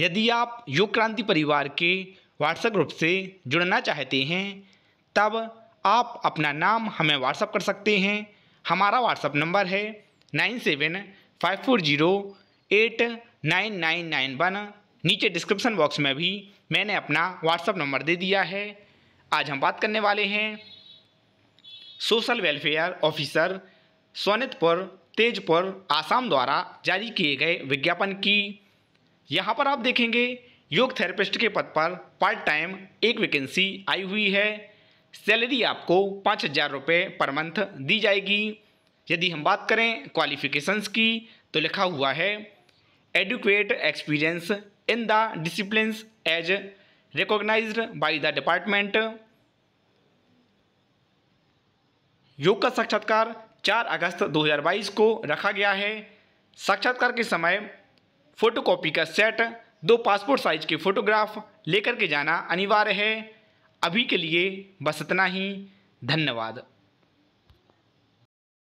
यदि आप योग क्रांति परिवार के व्हाट्सएप ग्रुप से जुड़ना चाहते हैं तब आप अपना नाम हमें व्हाट्सअप कर सकते हैं हमारा व्हाट्सअप नंबर है nine seven five four zero eight nine nine nine one नीचे डिस्क्रिप्शन बॉक्स में भी मैंने अपना व्हाट्सअप नंबर दे दिया है आज हम बात करने वाले हैं social welfare officer Sonitpur Tezpur Assam द्वारा जारी किए गए विज्ञापन की यहाँ पर आप देखेंगे योग थेरेपिस्ट के पद पर पार्ट टाइम एक वैकेंसी आई हुई है सैलरी आपको पाँच हज़ार रुपये पर मंथ दी जाएगी यदि हम बात करें क्वालिफिकेशंस की तो लिखा हुआ है adequate experience in the discipline as recognised by the department yoga का साक्षात्कार 4 अगस्त 2022 को रखा गया है साक्षात्कार के समय फोटोकॉपी का सेट दो पासपोर्ट साइज के फ़ोटोग्राफ लेकर के जाना अनिवार्य है अभी के लिए बस इतना ही धन्यवाद